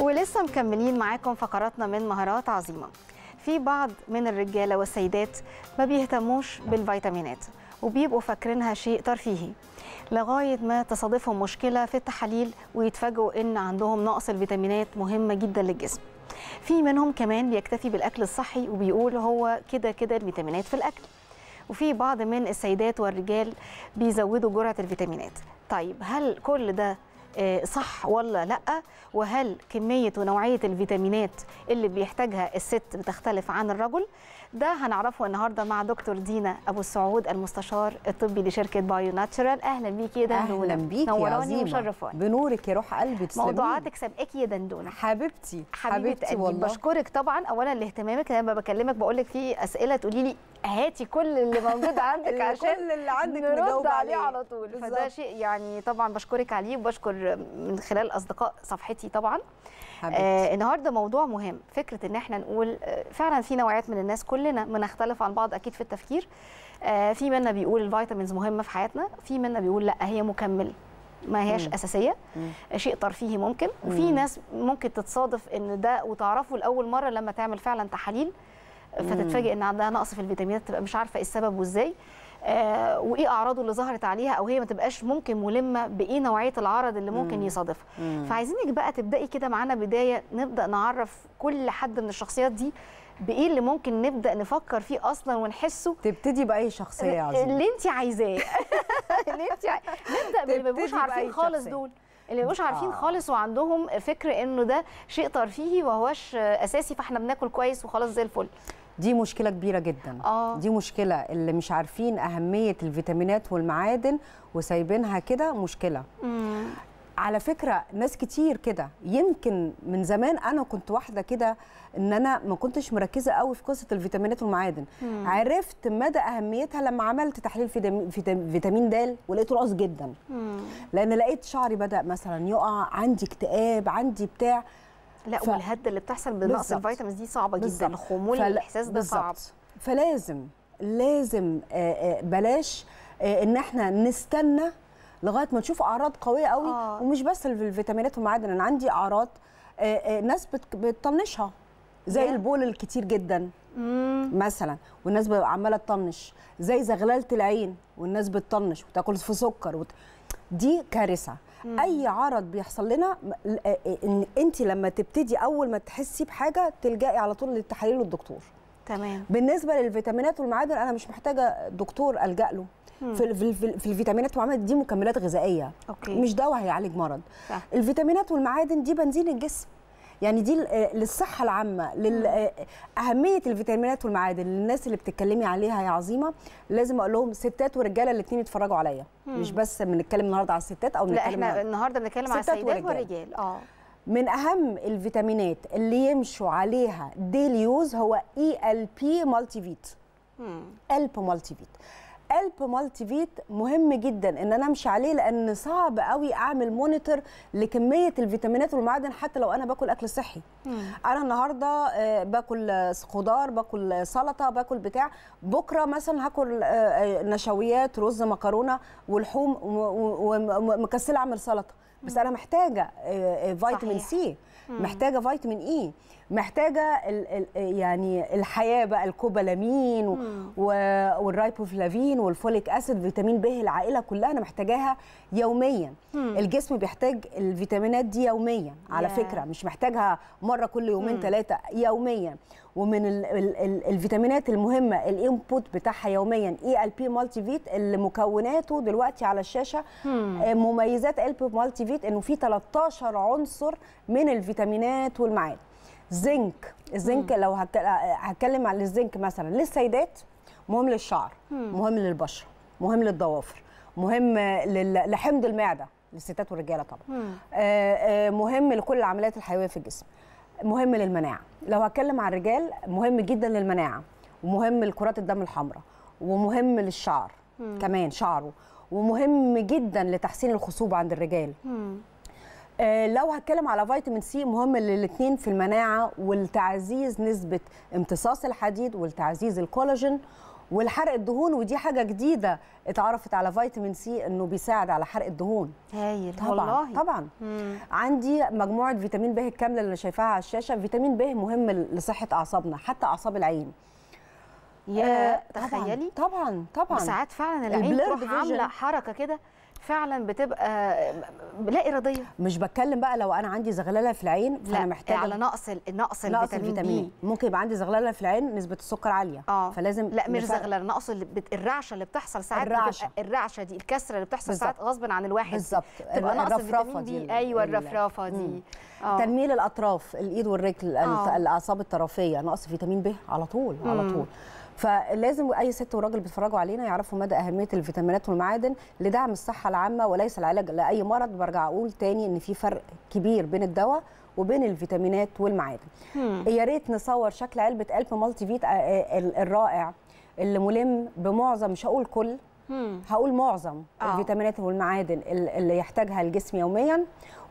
ولسه مكملين معاكم فقراتنا من مهارات عظيمه في بعض من الرجاله والسيدات ما بيهتموش بالفيتامينات وبيبقوا فاكرينها شيء ترفيهي لغايه ما تصادفهم مشكله في التحاليل ويتفاجئوا ان عندهم نقص الفيتامينات مهمه جدا للجسم في منهم كمان بيكتفي بالاكل الصحي وبيقول هو كده كده الفيتامينات في الاكل وفي بعض من السيدات والرجال بيزودوا جرعه الفيتامينات طيب هل كل ده آه، صح ولا لا وهل كميه ونوعيه الفيتامينات اللي بيحتاجها الست بتختلف عن الرجل ده هنعرفه النهارده مع دكتور دينا ابو السعود المستشار الطبي لشركه بايو ناتشرال اهلا بيكي يا دندونه اهلا بيكي نوراني ومشرفاني بنورك يا روح قلبي تسلمي موضوعاتك سابقاكي يا دندونه حبيبتي حبيبتي والله بشكرك طبعا اولا لاهتمامك لما بكلمك بقول لك في اسئله تقولي لي هاتي كل اللي موجود عندك عشان كل اللي عندك نرد عليه على طول بالزبط. فده شيء يعني طبعا بشكرك عليه وبشكر من خلال اصدقاء صفحتي طبعا آه النهارده موضوع مهم فكره ان احنا نقول آه، فعلا في نوعيات من الناس كلنا بنختلف عن بعض اكيد في التفكير آه في منا بيقول الفيتامينز مهمه في حياتنا في منا بيقول لا هي مكمل ما هياش مم. اساسيه مم. آه، شيء ترفيهي ممكن مم. وفي ناس ممكن تتصادف ان ده وتعرفه لاول مره لما تعمل فعلا تحاليل فتتفاجئ ان عندها نقص في الفيتامينات تبقى مش عارفه ايه السبب وازاي آه وايه اعراضه اللي ظهرت عليها او هي ما تبقاش ممكن ملمه بايه نوعيه العرض اللي ممكن يصادفها فعايزينك بقى تبداي كده معانا بدايه نبدا نعرف كل حد من الشخصيات دي بايه اللي ممكن نبدا نفكر فيه اصلا ونحسه تبتدي باي شخصيه يا عزيزي اللي انت عايزاه اللي انت نبدا باللي ما بيبقوش عارفين خالص دول اللي مش عارفين آه. خالص وعندهم فكر انه ده شيء ترفيهي وهوش اساسي فاحنا بناكل كويس وخلاص زي الفل دي مشكله كبيره جدا آه. دي مشكله اللي مش عارفين اهميه الفيتامينات والمعادن وسايبينها كده مشكله مم. على فكره ناس كتير كده يمكن من زمان انا كنت واحده كده ان انا ما كنتش مركزه قوي في قصه الفيتامينات والمعادن مم. عرفت مدى اهميتها لما عملت تحليل فيتامين د ولقيته رقص جدا مم. لان لقيت شعري بدا مثلا يقع عندي اكتئاب عندي بتاع لا ف... والهده اللي بتحصل بنقص الفيتامينز دي صعبه بالزبط. جدا خمول فل... الاحساس ده صعب فلازم لازم آه، آه، بلاش آه، ان احنا نستنى لغايه ما نشوف اعراض قويه قوي آه. ومش بس الفيتامينات والمعادن انا عندي اعراض ناس بتطنشها زي yeah. البول الكتير جدا مم. مثلا والناس عماله تطنش زي زغلله العين والناس بتطنش وتاكل في سكر وت... دي كارثه مم. اي عرض بيحصل لنا آه، آه، ان انت لما تبتدي اول ما تحسي بحاجه تلجئي على طول للتحاليل والدكتور تمام بالنسبه للفيتامينات والمعادن انا مش محتاجه دكتور الجا له في, في, في الفيتامينات والمعادن دي مكملات غذائيه أوكي. مش دواء هيعالج مرض صح. الفيتامينات والمعادن دي بنزين الجسم يعني دي آه، للصحه العامه لاهميه آه، الفيتامينات والمعادن للناس اللي بتتكلمي عليها يا عظيمه لازم اقول لهم ستات ورجاله الاثنين يتفرجوا عليا مش بس بنتكلم النهارده على الستات او بنتكلم لا احنا النهارده بنتكلم على السيدات والرجال اه من اهم الفيتامينات اللي يمشوا عليها ديلي يوز هو اي ال بي مالتي فيت الب مالتي فيت الب مالتي فيت مهم جدا ان انا امشي عليه لان صعب قوي اعمل مونيتور لكميه الفيتامينات والمعادن حتى لو انا باكل اكل صحي مم. انا النهارده آه، باكل خضار باكل سلطه باكل بتاع بكره مثلا هاكل آه، آه، نشويات رز مكرونه ولحوم ومكسله اعمل سلطه بس انا محتاجه فيتامين سي محتاجه فيتامين اي محتاجه الـ الـ يعني الحياه بقى الكوبالامين والرايبوفلافين والفوليك اسيد فيتامين ب العائله كلها انا محتاجاها يوميا مم. الجسم بيحتاج الفيتامينات دي يوميا على yeah. فكره مش محتاجها مره كل يومين ثلاثه يوميا ومن الـ الـ الـ الفيتامينات المهمه الانبوت بتاعها يوميا اي e ال بي مالتي فيت اللي مكوناته دلوقتي على الشاشه آه، مميزات ال e بي مالتي فيت انه في 13 عنصر من الفيتامينات والمعادن زنك الزنك لو هتكلم عن الزنك مثلا للسيدات مهم للشعر مهم للبشره مهم للضوافر مهم لحمض المعده للستات والرجاله طبعا آه، آه، مهم لكل العمليات الحيويه في الجسم مهم للمناعه لو هتكلم عن الرجال مهم جدا للمناعه ومهم لكرات الدم الحمراء ومهم للشعر كمان شعره ومهم جدا لتحسين الخصوبه عند الرجال آه، لو هتكلم على فيتامين سي مهم للاثنين في المناعه والتعزيز نسبه امتصاص الحديد والتعزيز الكولاجين والحرق الدهون ودي حاجه جديده اتعرفت على فيتامين سي انه بيساعد على حرق الدهون هايل طبعا والله. طبعا مم. عندي مجموعه فيتامين ب الكامله اللي انا شايفاها على الشاشه فيتامين ب مهم لصحه اعصابنا حتى اعصاب العين يا آه تخيلي طبعا طبعا ساعات فعلا العين تروح عامله حركه كده فعلا بتبقى لا اراديه مش بتكلم بقى لو انا عندي زغلله في العين فانا محتاجه على يعني نقص نقص نقص الفيتامين بي. ممكن يبقى عندي زغلله في العين نسبه السكر عاليه آه. فلازم لا مش نفرق. زغلله نقص الرعشه اللي بتحصل ساعات الرعشه الرعشه دي الكسره اللي بتحصل بالزبط. ساعات غصب عن الواحد بالظبط تبقى نقص الرفرفه دي, دي. ايوه الرفرفه دي آه. تنميل الاطراف الايد والرجل آه. الاعصاب الطرفيه نقص فيتامين ب على طول على طول مم. فلازم اي ست وراجل بيتفرجوا علينا يعرفوا مدى اهميه الفيتامينات والمعادن لدعم الصحه العامه وليس العلاج لاي مرض برجع اقول تاني ان في فرق كبير بين الدواء وبين الفيتامينات والمعادن يا ريت نصور شكل علبه الف مالتي فيت آه، آه، الرائع اللي ملم بمعظم مش هقول كل هقول معظم آه. الفيتامينات والمعادن اللي يحتاجها الجسم يوميا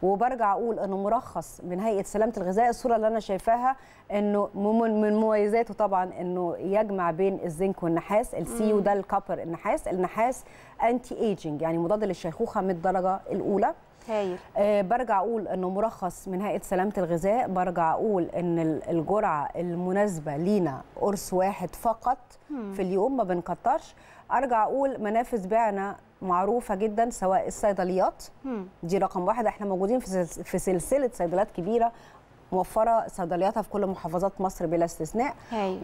وبرجع اقول انه مرخص من هيئه سلامه الغذاء الصوره اللي انا شايفاها انه من مميزاته طبعا انه يجمع بين الزنك والنحاس السي وده الكوبر النحاس النحاس انتي ايجينج يعني مضاد للشيخوخه من الدرجه الاولى هايل آه برجع اقول انه مرخص من هيئه سلامه الغذاء برجع اقول ان الجرعه المناسبه لينا قرص واحد فقط مم. في اليوم ما بنكترش ارجع اقول منافذ بيعنا معروفه جدا سواء الصيدليات دي رقم واحد احنا موجودين في سلسله صيدليات كبيره موفره صيدلياتها في كل محافظات مصر بلا استثناء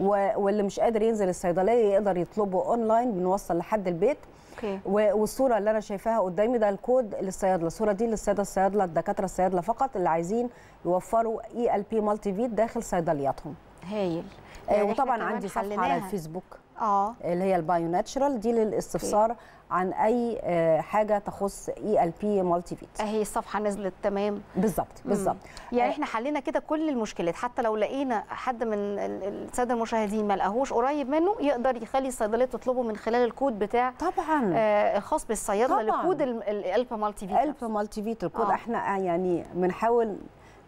و... واللي مش قادر ينزل الصيدليه يقدر يطلبه اونلاين بنوصل لحد البيت أوكي. والصوره اللي انا شايفاها قدامي ده الكود للصيادله الصوره دي للصيادله الصيادله الدكاتره الصيادله فقط اللي عايزين يوفروا اي ال بي مالتي فيت داخل صيدلياتهم هايل آه، يعني وطبعا عندي صفحه على الفيسبوك اه اللي هي البايو ناتشرال دي للاستفسار عن اي آه، حاجه تخص اي ال بي مالتي فيت اهي الصفحه نزلت تمام بالظبط بالظبط يعني آه. احنا حلينا كده كل المشكلات حتى لو لقينا حد من الساده المشاهدين ما لقاهوش قريب منه يقدر يخلي الصيدليه تطلبه من خلال الكود بتاع طبعا آه الخاص بالصيدله لكود الالب مالتي فيت الالب مالتي فيت الكود آه. احنا آه، يعني بنحاول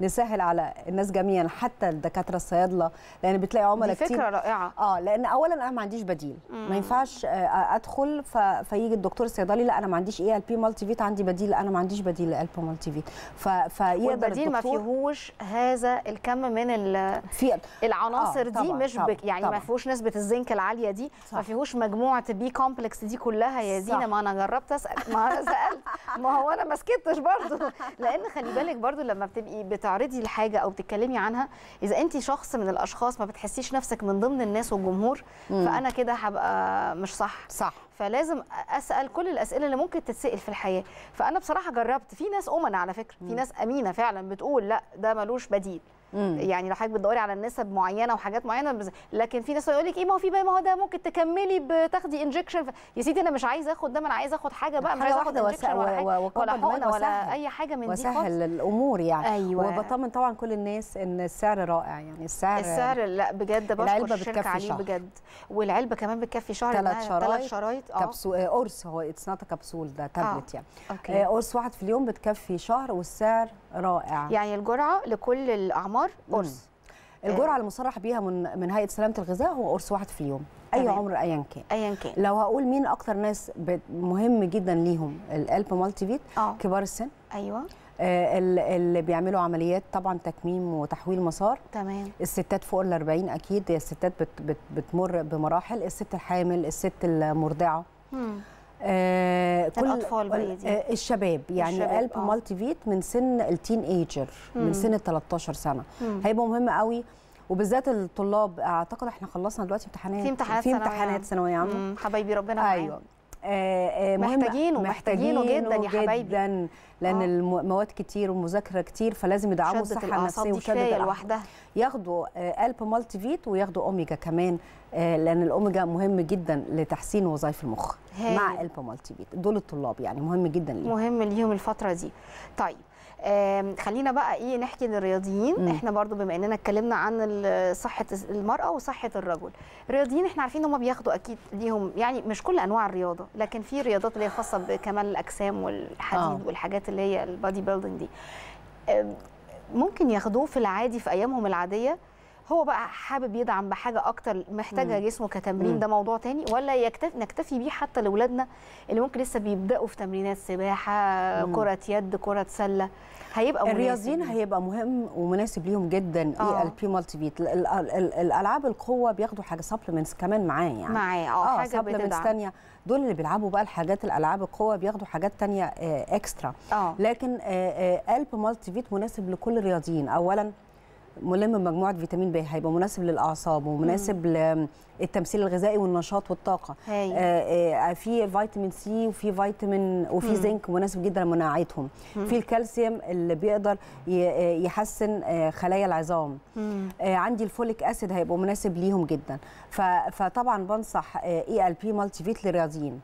نسهل على الناس جميعا حتى الدكاتره الصيادله لان بتلاقي عملاء كتير فكره رائعه اه لان اولا انا ما عنديش بديل مم. ما ينفعش آه، ادخل ف... فيجي الدكتور الصيدلي لا انا ما عنديش اي ال بي مالتي فيت عندي بديل انا ما عنديش بديل ال بي مالتي فيت ف... فيقدر والبديل ما فيهوش هذا الكم من ال... في... العناصر آه، طبعًا، دي مش طبعًا، بك يعني طبعًا. ما فيهوش نسبه الزنك العاليه دي صح. ما فيهوش مجموعه بي كومبلكس دي كلها يا زينه ما انا جربت اسال ما انا سالت ما هو انا ما سكتش برضه لان خلي بالك برضه لما بتبقي بت بتعرضي الحاجه او بتتكلمي عنها اذا انت شخص من الاشخاص ما بتحسيش نفسك من ضمن الناس والجمهور مم. فانا كده هبقى مش صح صح فلازم اسال كل الاسئله اللي ممكن تتسال في الحياه فانا بصراحه جربت في ناس امنه على فكره في ناس امينه فعلا بتقول لا ده ملوش بديل يعني لو حضرتك بتدوري على نسب معينه وحاجات معينه بز... لكن في ناس يقول لك ايه ما هو في بقى ما هو ده ممكن تكملي بتاخدي انجكشن ف... يا سيدي انا مش عايزه اخد ده انا عايزه اخد حاجه بقى مش عايز اخد انجكشن ولا حاجه ولا, ولا حقنه ولا اي حاجه من وسهل دي وسهل الامور يعني أيوة. وبطمن طبعا كل الناس ان السعر رائع يعني السعر السعر لا بجد بشكر الشركه عليه شهر. بجد والعلبه كمان بتكفي شهر ثلاث شرايط ثلاث شرايط اه كبسول آه، قرص هو اتس نوت كبسول ده تابلت آه. يعني آه، قرص واحد في اليوم بتكفي شهر والسعر رائع يعني الجرعه لكل الاعمار قرص الجرعه اللي آه. المصرح بيها من من هيئه سلامه الغذاء هو قرص واحد في اليوم اي طبعًا. عمر ايا كان ايا كان لو هقول مين اكتر ناس مهم جدا ليهم الالب مالتي فيت آه. كبار السن ايوه آه اللي بيعملوا عمليات طبعا تكميم وتحويل مسار تمام الستات فوق ال 40 اكيد الستات بت بت بتمر بمراحل الست الحامل الست المرضعه مم. آه كل الاطفال بقى دي آه، الشباب يعني الشباب. قلب آه. مالتي فيت من سن التين ايجر من سن ال 13 سنه هيبقى مهم قوي وبالذات الطلاب اعتقد احنا خلصنا دلوقتي امتحانات في امتحانات في امتحانات ثانويه عامه حبايبي ربنا ايوه آه، آه، محتاجينه محتاجينه جدا يا حبايبي جدا لان آه. المواد كتير والمذاكره كتير فلازم يدعموا الصحه النفسيه وشده لوحدها ياخدوا الب قلب مالتي فيت وياخدوا اوميجا كمان آه، لان الاوميجا مهم جدا لتحسين وظائف المخ هاي. مع البا مالتي دول الطلاب يعني مهم جدا ليهم مهم ليهم الفتره دي طيب خلينا بقى ايه نحكي للرياضيين م. احنا برضو بما اننا اتكلمنا عن صحه المراه وصحه الرجل الرياضيين احنا عارفين ان هم بياخدوا اكيد ليهم يعني مش كل انواع الرياضه لكن في رياضات اللي هي خاصه بكمال الاجسام والحديد آه. والحاجات اللي هي البادي بيلدينج دي ممكن ياخدوه في العادي في ايامهم العاديه هو بقى حابب يدعم بحاجه اكتر محتاجه جسمه كتمرين ده موضوع تاني ولا يكتفي نكتفي بيه حتى لاولادنا اللي ممكن لسه بيبداوا في تمرينات سباحه كره يد كره سله هيبقى الرياضيين هيبقى مهم ومناسب ليهم جدا اي آه. e ال بي مالتي بيت الالعاب القوه بياخدوا حاجه سبلمنتس كمان معاه يعني معاه اه, آه، حاجه سبلمنتس ثانيه دول اللي بيلعبوا بقى الحاجات الالعاب القوه بياخدوا حاجات ثانيه اكسترا آه،, آه. لكن الب مالتي فيت مناسب لكل الرياضيين اولا ملم بمجموعه فيتامين ب هيبقى مناسب للاعصاب ومناسب للتمثيل الغذائي والنشاط والطاقه آه آه في فيتامين سي وفي فيتامين وفي زنك مناسب جدا لمناعتهم في الكالسيوم اللي بيقدر آه، يحسن آه، خلايا العظام آه عندي الفوليك اسيد هيبقى مناسب ليهم جدا فطبعا بنصح اي ال بي مالتي فيت للرياضيين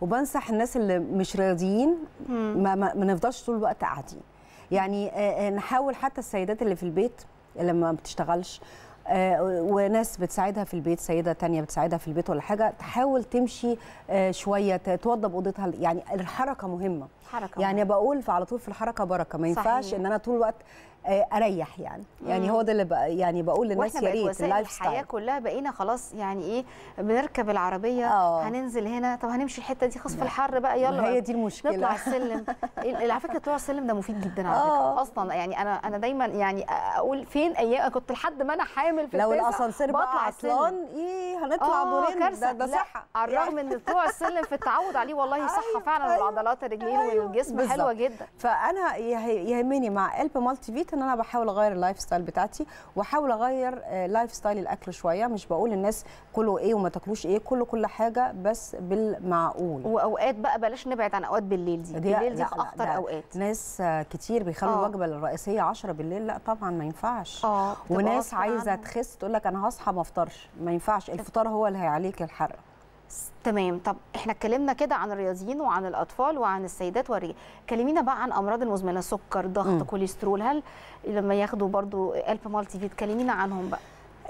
وبنصح الناس اللي مش رياضيين ما, ما نفضلش طول الوقت قاعدين يعني آه، نحاول حتى السيدات اللي في البيت اللي ما بتشتغلش آه، وناس بتساعدها في البيت سيده تانية بتساعدها في البيت ولا حاجه تحاول تمشي آه، شويه توضب اوضتها يعني الحركه مهمه حركة يعني مهمة. بقول على طول في الحركه بركه ما ينفعش ان انا طول الوقت آه، اريح يعني يعني هو ده اللي بقى يعني بقول للناس يا ريت اللايف ستايل الحياه كلها بقينا خلاص يعني ايه بنركب العربيه أوه. هننزل هنا طب هنمشي الحته دي خاصه في الحر بقى يلا هي دي المشكله نطلع السلم على فكره طلوع السلم ده مفيد جدا على فكره آه. اصلا يعني انا انا دايما يعني اقول فين ايام كنت لحد ما انا حامل في لو الاسانسير بقى عطلان ايه هنطلع دورين آه، ده, ده صحه على الرغم يعني. ان طلوع السلم في التعود عليه والله صحه أيوه، فعلا أيوه. والعضلات الرجلين أيوه، والجسم حلوه جدا فانا يهمني مع قلب مالتي فيتا ان انا بحاول اغير اللايف ستايل بتاعتي واحاول اغير آه، لايف ستايل الاكل شويه مش بقول للناس كلوا ايه وما تاكلوش ايه كلوا كل حاجه بس بالمعقول واوقات بقى بلاش نبعد عن اوقات بالليل دي, دي بالليل دي لا في اخطر اوقات ناس كتير بيخلوا آه. الوجبه الرئيسيه 10 بالليل لا طبعا ما ينفعش آه، وناس عايزه تخس تقول لك انا هصحى ما افطرش ما ينفعش الفطار هو اللي هيعليك الحرق تمام طب احنا اتكلمنا كده عن الرياضيين وعن الاطفال وعن السيدات والرجال كلمينا بقى عن امراض المزمنه سكر ضغط كوليسترول هل لما ياخدوا برضو الف مالتي فيت كلمينا عنهم بقى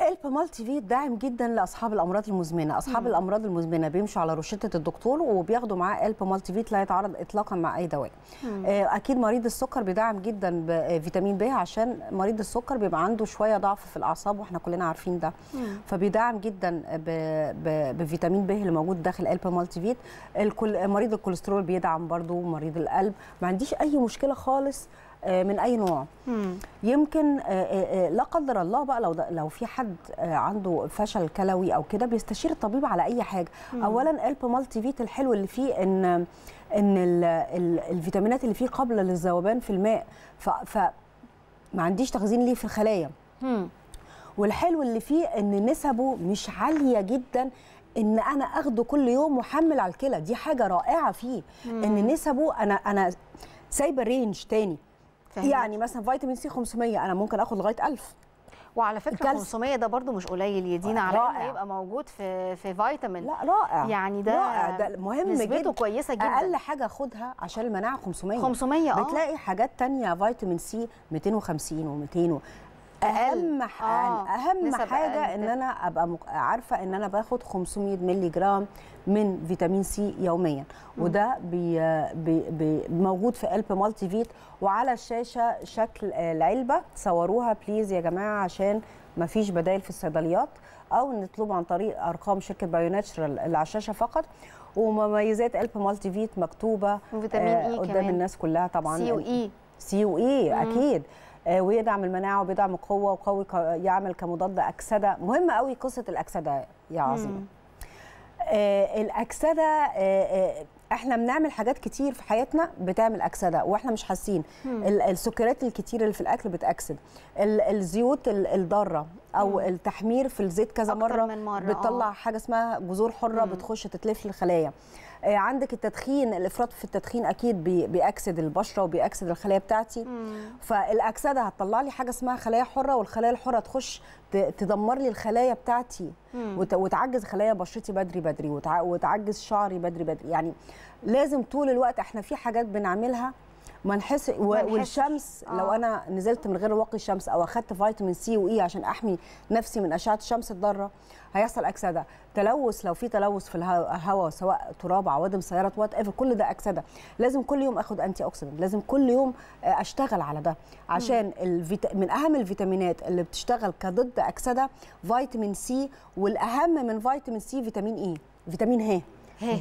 الب مالتي فيت داعم جدا لاصحاب الامراض المزمنه اصحاب مم. الامراض المزمنه بيمشوا على روشته الدكتور وبياخدوا معاه الب مالتي فيت لا يتعارض اطلاقا مع اي دواء آه، اكيد مريض السكر بيدعم جدا بفيتامين ب آه، عشان مريض السكر بيبقى عنده شويه ضعف في الاعصاب واحنا كلنا عارفين ده مم. فبيدعم جدا ب... ب... بفيتامين ب اللي موجود داخل الب مالتي فيت الكل... مريض الكوليسترول بيدعم برضو مريض القلب ما عنديش اي مشكله خالص آه، من اي نوع مم. يمكن آه، آه، لا قدر الله بقى لو لو في حد عنده فشل كلوي او كده بيستشير الطبيب على اي حاجه مم. اولا الب مالتي فيت الحلو اللي فيه ان ان الفيتامينات اللي فيه قابله للذوبان في الماء ف, ف ما عنديش تخزين ليه في الخلايا مم. والحلو اللي فيه ان نسبه مش عاليه جدا ان انا اخده كل يوم واحمل على الكلى دي حاجه رائعه فيه مم. ان نسبه انا انا سايبه رينج تاني فهمت. يعني مثلا فيتامين سي 500 انا ممكن اخد لغايه 1000 وعلى فكره الكالس. 500 ده برده مش قليل يدينا على انه يبقى موجود في في فيتامين لا رائع يعني ده رائع ده مهم نسبته جدا كويسه جدا اقل حاجه خدها عشان المناعه 500 500 اه بتلاقي حاجات ثانيه فيتامين سي 250 و200 اهم آه. يعني اهم حاجه أقل. ان انا ابقى عارفه ان انا باخد 500 مللي جرام من فيتامين سي يوميا م. وده بي بي بي موجود في قلب مالتي فيت وعلى الشاشه شكل العلبه صوروها بليز يا جماعه عشان ما فيش بدائل في الصيدليات او نطلب عن طريق ارقام شركه بايوناتشرال اللي على الشاشه فقط ومميزات قلب مالتي فيت مكتوبه وفيتامين e آه قدام كمان. الناس كلها طبعا سي اي سي اي اكيد آه، ويدعم المناعه وبيدعم القوه وقوي يعمل كمضاد اكسده مهم قوي قصه الاكسده يا عظيمه آه، الاكسده آه، احنا بنعمل حاجات كتير في حياتنا بتعمل اكسده واحنا مش حاسين السكريات الكتير اللي في الاكل بتاكسد الزيوت الضاره او مم. التحمير في الزيت كذا مره, مرة بتطلع حاجه اسمها جذور حره مم. بتخش تتلف الخلايا آه، عندك التدخين الافراط في التدخين اكيد بيأكسد البشره وبيأكسد الخلايا بتاعتي مم. فالاكسده هتطلع لي حاجه اسمها خلايا حره والخلايا الحره تخش تدمر لي الخلايا بتاعتي مم. وتعجز خلايا بشرتي بدري بدري وتعجز شعري بدري بدري يعني لازم طول الوقت احنا في حاجات بنعملها ما نحس والشمس آه. لو انا نزلت من غير واقي الشمس او اخدت فيتامين سي واي عشان احمي نفسي من اشعه الشمس الضاره هيحصل اكسده تلوث لو في تلوث في الهواء سواء تراب عوادم سيارات وات ايفر كل ده اكسده لازم كل يوم اخد انتي اوكسيدنت لازم كل يوم آه، اشتغل على ده عشان الفيت... من اهم الفيتامينات اللي بتشتغل كضد اكسده فيتامين سي والاهم من فيتامين سي فيتامين اي فيتامين ه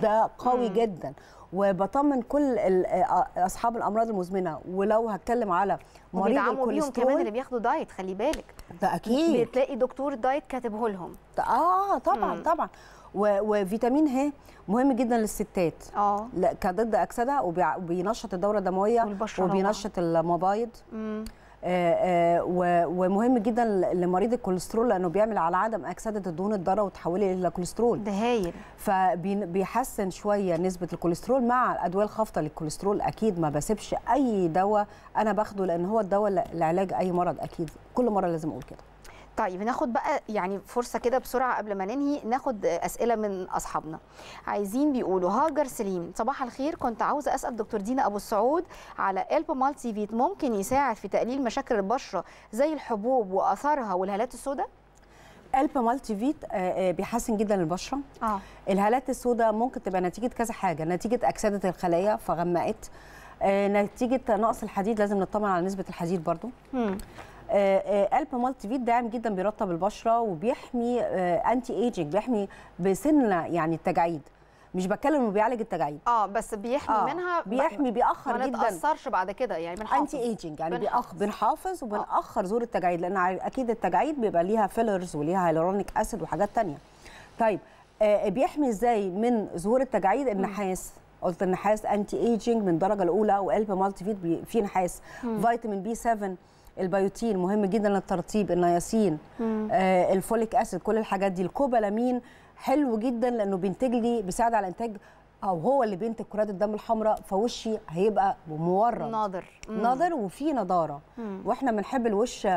ده قوي مم. جدا وبطمن كل اصحاب الامراض المزمنه ولو هتكلم على مريض الكوليسترول كمان اللي بياخدوا دايت خلي بالك ده اكيد بتلاقي دكتور دايت كاتبه لهم اه طبعا مم. طبعا وفيتامين ه مهم جدا للستات اه كضد اكسده وبينشط الدوره الدمويه وبينشط المبايض مم. آه، آه، ومهم جدا لمريض الكوليسترول لانه بيعمل على عدم اكسده الدهون الضاره وتحولها الى كوليسترول ده هايل فبيحسن شويه نسبه الكوليسترول مع الادويه الخافضه للكوليسترول اكيد ما بسيبش اي دواء انا باخده لان هو الدواء لعلاج اي مرض اكيد كل مره لازم اقول كده طيب ناخد بقى يعني فرصه كده بسرعه قبل ما ننهي ناخد اسئله من اصحابنا عايزين بيقولوا هاجر سليم صباح الخير كنت عاوزه اسال دكتور دينا ابو السعود على الب مالتي فيت ممكن يساعد في تقليل مشاكل البشره زي الحبوب واثارها والهالات السوداء الب مالتي فيت بيحسن جدا البشره آه. الهالات السوداء ممكن تبقى نتيجه كذا حاجه نتيجه اكسده الخلايا فغمقت آه، نتيجه نقص الحديد لازم نطمن على نسبه الحديد برضو مم. قلب آه، آه، مالتي فيت داعم جدا بيرطب البشره وبيحمي انتي آه، ايجنج بيحمي بسنه يعني التجاعيد مش بتكلم انه بيعالج التجاعيد اه بس بيحمي آه منها بيحمي بيأخر ما جدا ما نتأثرش بعد كده يعني بنحافظ انتي ايجنج يعني بنحافظ, بنحافظ وبنأخر زور التجاعيد لان اكيد التجاعيد بيبقى ليها فيلرز وليها هيلورونيك اسيد وحاجات ثانيه طيب آه بيحمي ازاي من ظهور التجاعيد النحاس قلت النحاس انتي ايجنج من الدرجه الاولى وقلب مالتي فيت فيه نحاس فيتامين بي 7 البيوتين مهم جدا الترطيب النياسين آه الفوليك اسيد كل الحاجات دي الكوبالامين حلو جدا لانه بينتج لي بيساعد على انتاج او هو اللي بينتج كرات الدم الحمراء فوشي هيبقى مورم ناضر ناضر وفي نضاره مم. واحنا بنحب الوش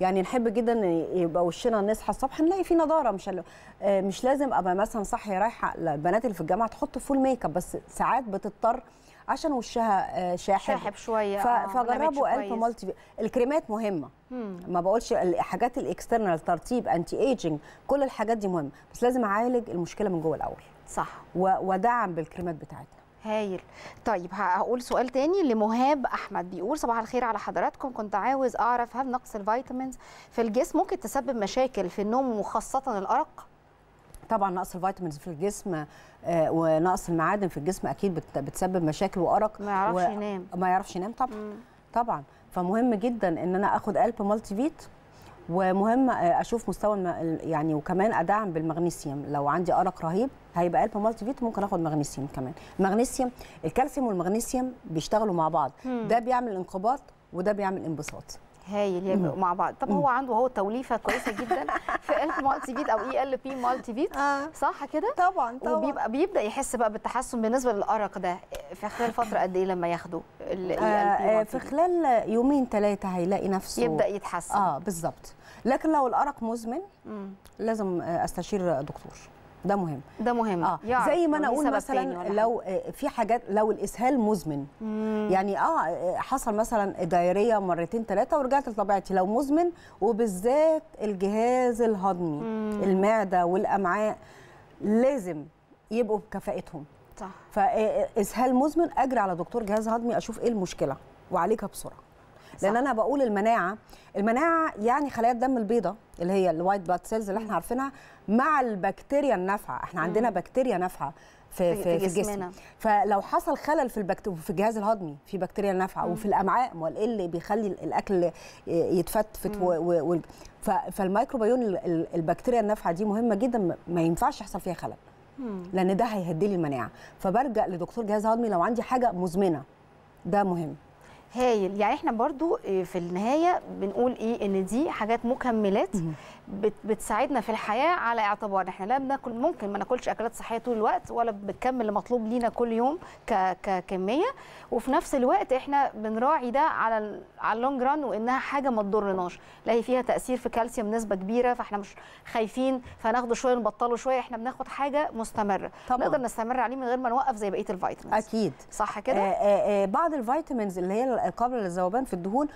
يعني نحب جدا يبقى وشنا نصحى الصبح نلاقي فيه نضاره مش آه، مش لازم ابقى مثلا صاحيه رايحه البنات اللي في الجامعه تحط فول ميك اب بس ساعات بتضطر عشان وشها آه، شاحب شاحب شويه آه، فجربوا الف مالتي الكريمات مهمه مم. ما بقولش الحاجات الاكسترنال ترطيب انتي ايجنج كل الحاجات دي مهمه بس لازم اعالج المشكله من جوه الاول صح ودعم بالكريمات بتاعتنا هايل طيب هقول سؤال تاني لمهاب احمد بيقول صباح الخير على حضراتكم كنت عاوز اعرف هل نقص الفيتامينز في الجسم ممكن تسبب مشاكل في النوم وخاصه الارق طبعا نقص الفيتامينز في الجسم آه، ونقص المعادن في الجسم اكيد بتسبب مشاكل وارق ما يعرفش و... ينام ما يعرفش ينام طبعا مم. طبعا فمهم جدا ان انا اخد قلب مالتي فيت ومهم آه، اشوف مستوى يعني وكمان ادعم بالمغنيسيوم لو عندي ارق رهيب هيبقى قلب مالتي فيت ممكن اخد مغنيسيوم كمان المغنيسيوم الكالسيوم والمغنيسيوم بيشتغلوا مع بعض مم. ده بيعمل انقباض وده بيعمل انبساط هايل مع بعض طب هو عنده هو توليفه كويسه جدا في الف مالتي فيت او اي ال بي مالتي فيت آه. صح كده طبعا طبعا وبيبقى بيبدا يحس بقى بالتحسن بالنسبه للارق ده في خلال فتره قد ايه لما ياخده ال آه, آه، في خلال يومين ثلاثه هيلاقي نفسه يبدا يتحسن اه بالظبط لكن لو الارق مزمن لازم آه، استشير دكتور ده مهم ده مهم اه زي ما انا اقول مثلا لو آه، في حاجات لو الاسهال مزمن مم. يعني اه, آه، حصل مثلا دايريه مرتين ثلاثه ورجعت لطبيعتي لو مزمن وبالذات الجهاز الهضمي مم. المعده والامعاء لازم يبقوا بكفاءتهم صح فاسهال مزمن اجري على دكتور جهاز هضمي اشوف ايه المشكله وعليك بسرعه لان صح. انا بقول المناعه المناعه يعني خلايا الدم البيضاء اللي هي الوايت بلاد سيلز اللي احنا عارفينها مع البكتيريا النافعه احنا عندنا بكتيريا نافعه في في, في جسمنا فلو حصل خلل في البكتيريا في الجهاز الهضمي في بكتيريا نافعه وفي الامعاء ما ايه اللي بيخلي الاكل يتفتفت و... و... فالميكروبيون البكتيريا النافعه دي مهمه جدا ما ينفعش يحصل فيها خلل لان ده هيهدلي المناعه فبرجع لدكتور جهاز هضمي لو عندي حاجه مزمنه ده مهم هايل يعني احنا برضو آه، في النهايه بنقول ايه ان دي حاجات مكملات بتساعدنا في الحياه على اعتبار احنا لا بناكل ممكن ما ناكلش اكلات صحيه طول الوقت ولا بالكم اللي مطلوب لينا كل يوم ككميه وفي نفس الوقت احنا بنراعي ده على على اللونج ران وانها حاجه ما تضرناش لا هي فيها تاثير في كالسيوم نسبه كبيره فاحنا مش خايفين فناخده شويه نبطله شويه احنا بناخد حاجه مستمره طبعا. نقدر نستمر عليه من غير ما نوقف زي بقيه الفيتامينز اكيد صح كده آآ آه، آآ آه، آه، بعض الفيتامينز اللي هي قابله للذوبان في الدهون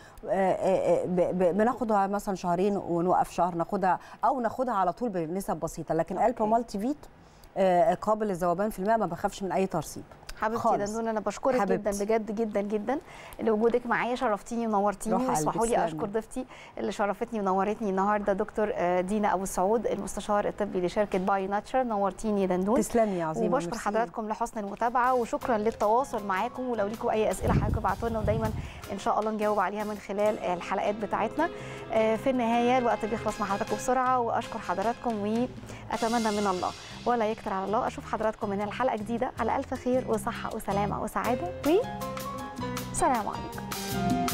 بناخدها مثلا شهرين ونوقف شهر ناخد ناخدها او ناخدها على طول بنسب بسيطه لكن البا مالتي فيت قابل للذوبان في الماء ما بخافش من اي ترسيب حبيبتي خالص. دندون انا بشكرك حبيبتي. جدا بجد جدا جدا لوجودك معايا شرفتيني ونورتيني واسمحوا لي اشكر ضيفتي اللي شرفتني ونورتني النهارده دكتور آه، دينا ابو سعود المستشار الطبي لشركه باي ناتشر نورتيني دندون تسلمي يا عظيمه وبشكر مرسي. حضراتكم لحسن المتابعه وشكرا للتواصل معاكم ولو ليكم اي اسئله حضرتك ابعتوا لنا ودايما ان شاء الله نجاوب عليها من خلال الحلقات بتاعتنا آه، في النهايه الوقت بيخلص مع حضراتكم بسرعه واشكر حضراتكم واتمنى من الله ولا يكتر على الله اشوف حضراتكم من الحلقه جديده على الف خير وصحة صحة وسلامة وسعادة وسلام طيب، عليكم